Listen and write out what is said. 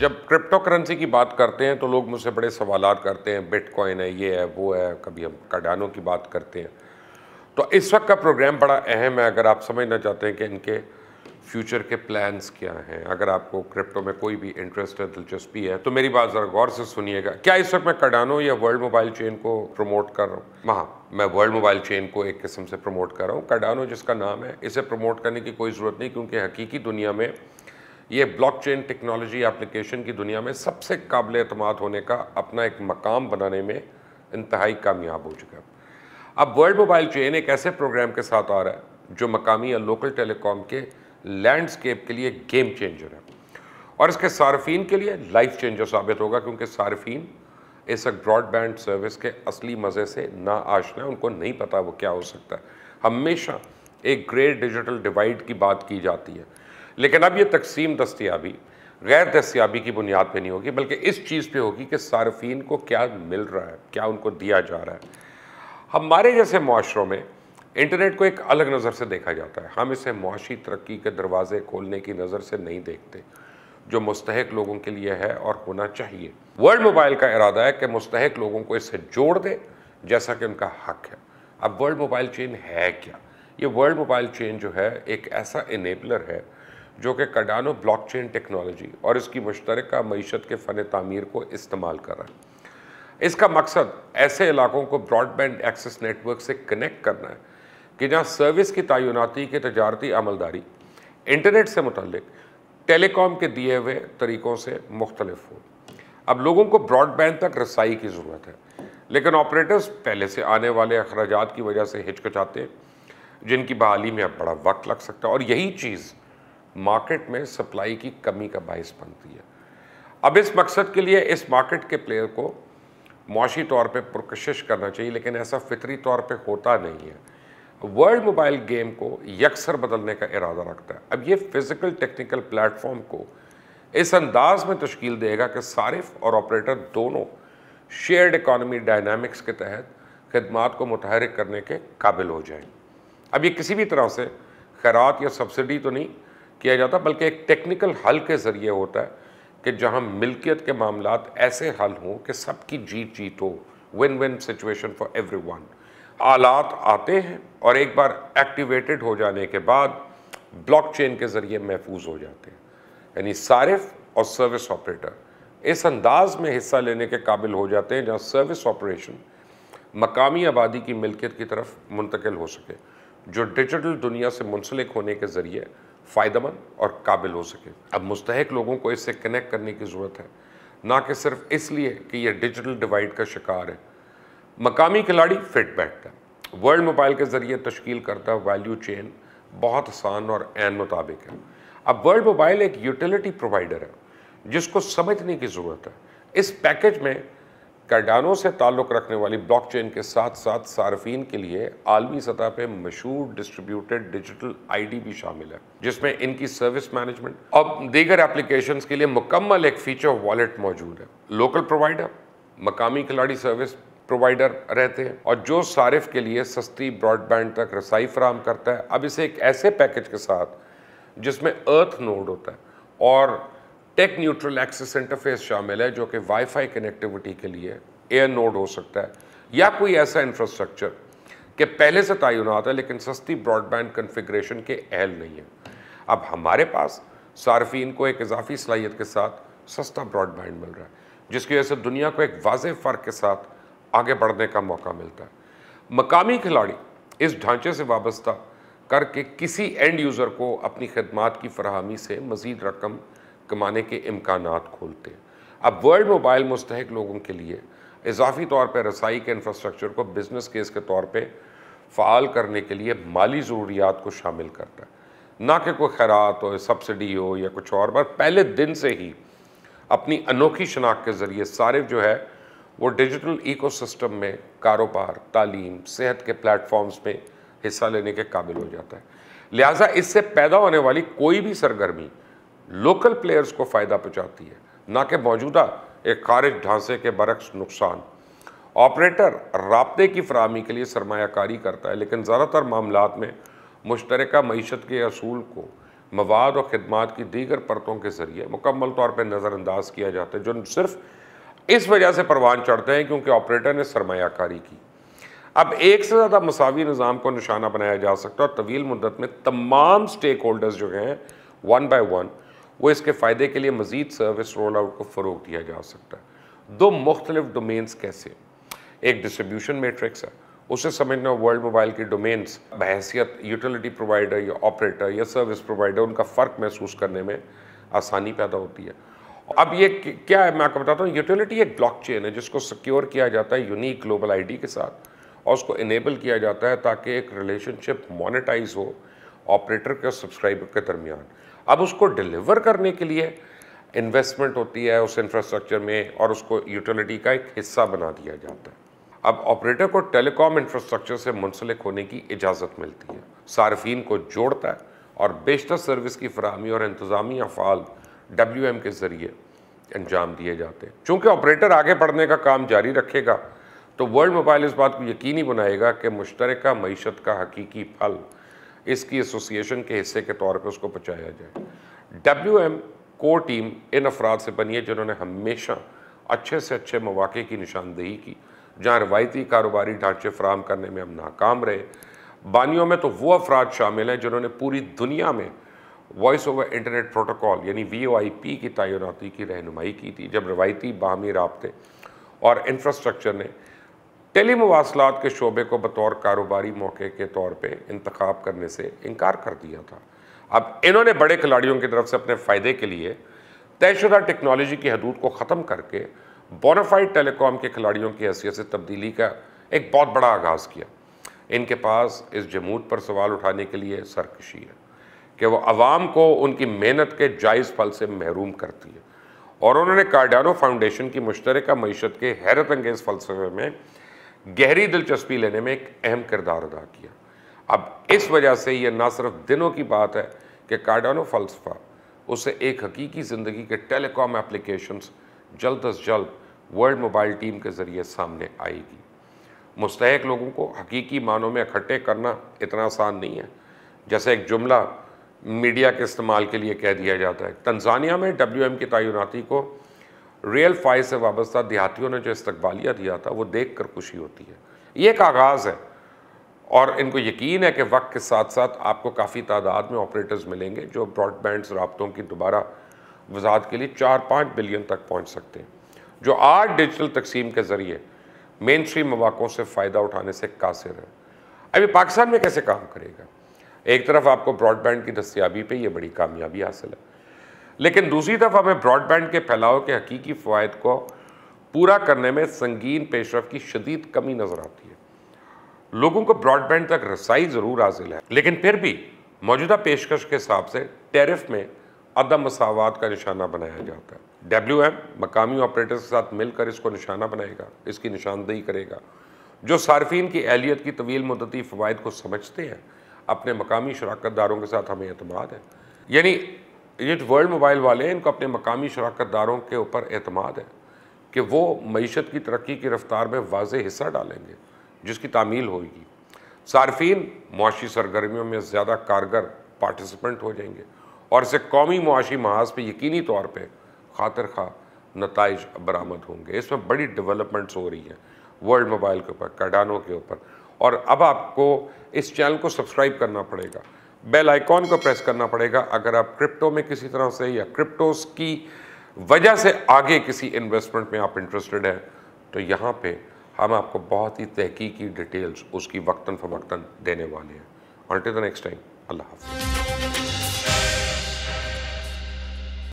जब crypto currency की बात करते हैं तो लोग मुझसे बड़े सवाल करते हैं बिटकॉइन है ये है वो है कभी हम कडानो की बात करते हैं तो इस वक्त का प्रोग्राम बड़ा अहम है अगर आप समझना चाहते हैं कि इनके फ्यूचर के प्लान्स क्या हैं अगर आपको क्रिप्टो में कोई भी इंटरेस्ट है दिलचस्पी है तो मेरी बात ज़रा गौर से सुनिएगा क्या इस वक्त मैं कडानो या वर्ल्ड मोबाइल चेन को प्रमोट कर रहा हूँ हाँ मैं वर्ल्ड मोबाइल चेन को एक किस्म से प्रमोट कर रहा हूँ कडानो जिसका नाम है इसे प्रमोट करने की कोई ज़रूरत नहीं क्योंकि हकीकी दुनिया में ये ब्लॉकचेन टेक्नोलॉजी एप्लीकेशन की दुनिया में सबसे काबिल अतमाद होने का अपना एक मकाम बनाने में इंतहाई कामयाब हो चुका है अब वर्ल्ड मोबाइल चेन एक ऐसे प्रोग्राम के साथ आ रहा है जो मकामी या लोकल टेलीकॉम के लैंडस्केप के लिए गेम चेंजर है और इसके सार्फिन के लिए लाइफ चेंजर साबित होगा क्योंकि सार्फिन इस ब्रॉडबैंड सर्विस के असली मज़े से ना आशना है उनको नहीं पता वो क्या हो सकता है हमेशा एक ग्रेट डिजिटल डिवाइड की बात की जाती है लेकिन अब ये तकसीम दस्तियाबी गैर दस्तियाबी की बुनियाद पर नहीं होगी बल्कि इस चीज़ पर होगी कि सार्फिन को क्या मिल रहा है क्या उनको दिया जा रहा है हमारे जैसे माशरों में इंटरनेट को एक अलग नज़र से देखा जाता है हम इसे मुआशी तरक्की के दरवाज़े खोलने की नज़र से नहीं देखते जो मुस्तक लोगों के लिए है और होना चाहिए वर्ल्ड मोबाइल का इरादा है कि मुस्तक लोगों को इससे जोड़ दे जैसा कि उनका हक है अब वर्ल्ड मोबाइल चेन है क्या ये वर्ल्ड मोबाइल चेन जो है एक ऐसा इनेबलर है जो कि कडानो ब्लॉकचेन टेक्नोलॉजी और इसकी मुश्तर मीशत के फ़न तमीर को इस्तेमाल कर रहा है इसका मकसद ऐसे इलाकों को ब्रॉडबैंड एक्सेस नेटवर्क से कनेक्ट करना है कि जहाँ सर्विस की तयनती की तजारती अमलदारी इंटरनेट से मुतल टेलीकॉम के दिए हुए तरीक़ों से मुख्तलफ हो अब लोगों को ब्रॉडबैंड तक रसाई की ज़रूरत है लेकिन ऑपरेटर्स पहले से आने वाले अखराज की वजह से हिचकचाते हैं जिनकी बहाली में अब बड़ा वक्त लग सकता है और यही चीज़ मार्केट में सप्लाई की कमी का बायस बनती है अब इस मकसद के लिए इस मार्केट के प्लेयर को मुआशी तौर पे पुरकशिश करना चाहिए लेकिन ऐसा फितरी तौर पे होता नहीं है वर्ल्ड मोबाइल गेम को यकसर बदलने का इरादा रखता है अब ये फ़िज़िकल टेक्निकल प्लेटफॉर्म को इस अंदाज में तश्कील देगा कि सारिफ और ऑपरेटर दोनों शेयर्ड इकानमी डायनामिक्स के तहत खदमात को मुतहरक करने के काबिल हो जाएं अब ये किसी भी तरह से खैरात या सब्सिडी तो नहीं किया जाता बल्कि एक टेक्निकल हल के ज़रिए होता है कि जहाँ मिल्कियत के मामला ऐसे हल हों कि सबकी जीत जीत हो win win situation for everyone आलात आते हैं और एक बार एक्टिवेटेड हो जाने के बाद ब्लॉकचेन के ज़रिए महफूज हो जाते हैं यानी सारिफ और सर्विस ऑपरेटर इस अंदाज में हिस्सा लेने के काबिल हो जाते हैं जहाँ सर्विस ऑपरेशन मकामी आबादी की मिल्कियत की तरफ मुंतकिल हो सके जो डिजिटल दुनिया से मुंसलिक होने के ज़रिए फ़ायदेमंद और काबिल हो सके अब मुस्तक लोगों को इससे कनेक्ट करने की ज़रूरत है ना कि सिर्फ इसलिए कि यह डिजिटल डिवाइड का शिकार है मकामी खिलाड़ी फिट बैठता है वर्ल्ड मोबाइल के ज़रिए तश्कील करता वैल्यू चेन बहुत आसान और एन मुताबिक है अब वर्ल्ड मोबाइल एक यूटिलिटी प्रोवाइडर है जिसको समझने की ज़रूरत है इस पैकेज में कार्डानो से ताल्लुक़ रखने वाली ब्लॉकचेन के साथ साथ सार्फिन के लिए आलमी सतह पर मशहूर डिस्ट्रीब्यूटेड डिजिटल आईडी भी शामिल है जिसमें इनकी सर्विस मैनेजमेंट और दीगर एप्लीकेशन के लिए मुकम्मल एक फीचर वॉलेट मौजूद है लोकल प्रोवाइडर मकामी खिलाड़ी सर्विस प्रोवाइडर रहते हैं और जो सार्फ के लिए सस्ती ब्रॉडबैंड तक रसाई फ्राहम करता है अब इसे एक ऐसे पैकेज के साथ जिसमें अर्थ नोड होता है और टेक न्यूट्रल एक्सेस इंटरफेस शामिल है जो कि वाईफाई कनेक्टिविटी के लिए एयर नोड हो सकता है या कोई ऐसा इंफ्रास्ट्रक्चर कि पहले से होता है लेकिन सस्ती ब्रॉडबैंड कन्फिग्रेशन के अहल नहीं है अब हमारे पास सार्फिन को एक इजाफी सलाहियत के साथ सस्ता ब्रॉडबैंड मिल रहा है जिसकी वजह से दुनिया को एक वाज फ़र्क के साथ आगे बढ़ने का मौका मिलता है मकामी खिलाड़ी इस ढांचे से वाबस्ता करके किसी एंड यूज़र को अपनी खदमात की फरहमी से मज़ीद रकम कमाने के इम्कान खोलते हैं अब वर्ल्ड मोबाइल मुस्तक लोगों के लिए इजाफी तौर पर रसाई के इंफ्रास्ट्रक्चर को बिज़नेस केस के तौर पर फ़ाल करने के लिए माली ज़रूरियात को शामिल करता है ना कि कोई खैरात हो सब्सिडी हो या कुछ और बार पहले दिन से ही अपनी अनोखी शनाख्त के ज़रिए सारे जो है वो डिजिटल इकोसिस्टम में कारोबार तालीम सेहत के प्लेटफॉर्म्स में हिस्सा लेने के काबिल हो जाता है लिहाजा इससे पैदा होने वाली कोई भी सरगर्मी लोकल प्लेयर्स को फ़ायदा पहुँचाती है ना कि मौजूदा एक खारिज ढांचे के बरक्स नुकसान ऑपरेटर रबते की फरहमी के लिए सरमाकारी करता है लेकिन ज़्यादातर मामला में मुश्तर मीशत के असूल को मवाद और ख़दमात की दीगर परतों के ज़रिए मुकम्मल तौर पर नज़रअंदाज किया जाता है जो सिर्फ इस वजह से परवान चढ़ते हैं क्योंकि ऑपरेटर ने सरमाकारी की अब एक से ज़्यादा मसावी निज़ाम को निशाना बनाया जा सकता है और तवील मुद्दत में तमाम स्टेक होल्डर्स जो हैं वन बाय वन वो इसके फ़ायदे के लिए मज़ीद सर्विस रोल आउट को फ़रोग दिया जा सकता है दो मुख्तलिफ डोमेन्स कैसे एक डिस्ट्रीब्यूशन मेट्रिक्स है उसे समझना वर्ल्ड मोबाइल की डोमेन्स बहसीत यूटिलिटी प्रोवाइडर या ऑपरेटर या सर्विस प्रोवाइडर उनका फ़र्क महसूस करने में आसानी पैदा होती है अब ये क्या है मैं आपको बताता हूँ यूटिलिटी एक ब्लॉकचेन है जिसको सिक्योर किया जाता है यूनिक ग्लोबल आईडी के साथ और उसको इनेबल किया जाता है ताकि एक रिलेशनशिप मोनिटाइज हो ऑपरेटर के सब्सक्राइबर के दरमियान अब उसको डिलीवर करने के लिए इन्वेस्टमेंट होती है उस इंफ्रास्ट्रक्चर में और उसको यूटिलिटी का एक हिस्सा बना दिया जाता है अब ऑपरेटर को टेलीकॉम इंफ्रास्ट्रक्चर से मुंसलिक होने की इजाज़त मिलती है सार्फिन को जोड़ता है और बेशतर सर्विस की फरहमी और इंतज़ामी अफ़ाल डब्ल्यू के ज़रिए अंजाम दिए जाते हैं चूँकि ऑपरेटर आगे बढ़ने का काम जारी रखेगा तो वर्ल्ड मोबाइल इस बात को यकीनी बनाएगा कि मुश्तरक मीशत का हकीकी फल इसकी एसोसिएशन के हिस्से के तौर पर उसको पहुँचाया जाए डब्ल्यू एम कोर टीम इन अफराद से बनी है जिन्होंने हमेशा अच्छे से अच्छे मौाक़े की निशानदेही की जहाँ रवायती कारोबारी ढांचे फ्राहम करने में हम नाकाम रहे बानियों में तो वो अफराद शामिल हैं जिन्होंने पूरी दुनिया में वॉइस ओवर इंटरनेट प्रोटोकॉल यानी वी ओ आई पी की तैनाती की रहनुमाई की थी जब रवायती बाहमी रबते और इंफ्रास्ट्रक्चर ने टेली मवासलात के शोबे को बतौर कारोबारी मौके के तौर पर इंतखब करने से इनकार कर दिया था अब इन्होंने बड़े खिलाड़ियों की तरफ से अपने फ़ायदे के लिए तयशुदा टेक्नोलॉजी की हदूद को ख़त्म करके बोनाफाइड टेलीकॉम के खिलाड़ियों की हैसियत से तब्दीली का एक बहुत बड़ा आगाज़ किया इनके पास इस जमूत पर सवाल उठाने के लिए सरकशी है कि वह आवाम को उनकी मेहनत के जायज़ फल से महरूम करती है और उन्होंने कार्डानो फाउंडेशन की मुश्तरक मीशत के हैरत अंगेज़ फ़लसफे में गहरी दिलचस्पी लेने में एक अहम किरदार अदा किया अब इस वजह से यह ना सिर्फ दिनों की बात है कि कार्डानो फ़लसफ़ा उसे एक हकीकी ज़िंदगी के टेलीकॉम एप्लीकेशंस जल्द अज जल्द वर्ल्ड मोबाइल टीम के ज़रिए सामने आएगी मुस्तक लोगों को हकीकी मानों में इकट्ठे करना इतना आसान नहीं है जैसे एक जुमला मीडिया के इस्तेमाल के लिए कह दिया जाता है तंजानिया में डब्ल्यू की तैनाती को रियल फाइज से वाबस्ता देहातियों ने जो इस्तबालिया दिया था वो देख कर खुशी होती है ये एक आगाज़ है और इनको यकीन है कि वक्त के साथ साथ आपको काफ़ी तादाद में ऑपरेटर्स मिलेंगे जो ब्रॉडबैंड रबतों की दोबारा वजात के लिए चार पाँच बिलियन तक पहुँच सकते हैं जो आज डिजिटल तकसीम के ज़रिए मेन स्ट्रीम मौाक़ों से फ़ायदा उठाने से कासिर है अभी पाकिस्तान में कैसे काम करेगा एक तरफ आपको ब्रॉडबैंड की दस्याबी पर यह बड़ी कामयाबी हासिल है लेकिन दूसरी तरफ हमें ब्रॉडबैंड के फैलाव के हकीकी फ़वाद को पूरा करने में संगीन पेशरफ की शदीद कमी नज़र आती है लोगों को ब्रॉडबैंड तक रसाई ज़रूर हासिल है लेकिन फिर भी मौजूदा पेशकश के हिसाब से टेरिफ में अदम मसावत का निशाना बनाया जाता है डब्ल्यू एम मकामी ऑपरेटर्स के साथ मिलकर इसको निशाना बनाएगा इसकी निशानदेही करेगा जो सार्फिन की एहलीत की तवील मदती फ़वाद को समझते हैं अपने मकामी शराकत दारों के साथ हमें अतमाद है यानी ये वर्ल्ड मोबाइल वाले इनको अपने मकामी शराकत दारों के ऊपर अतमाद है कि वो मीशत की तरक्की की रफ्तार में वाज हिस्सा डालेंगे जिसकी तामील होगी सार्फिन मुआशी सरगर्मियों में ज़्यादा कारगर पार्टिसिपेंट हो जाएंगे और इसे कौमी मुआशी महाज पर यकीनी तौर पर खातर खा नतज बरामद होंगे इसमें बड़ी डेवलपमेंट्स हो रही हैं वर्ल्ड मोबाइल के ऊपर कैडानों के ऊपर और अब आपको इस चैनल को सब्सक्राइब करना पड़ेगा बेल आइकॉन को प्रेस करना पड़ेगा अगर आप क्रिप्टो में किसी तरह से या क्रिप्टोस की वजह से आगे किसी इन्वेस्टमेंट में आप इंटरेस्टेड हैं तो यहाँ पे हम आपको बहुत ही तहकीकी डिटेल्स उसकी वक्ता फ़वक्ता देने वाले हैं ऑल्टे द नेक्स्ट टाइम अल्लाह हाफिज़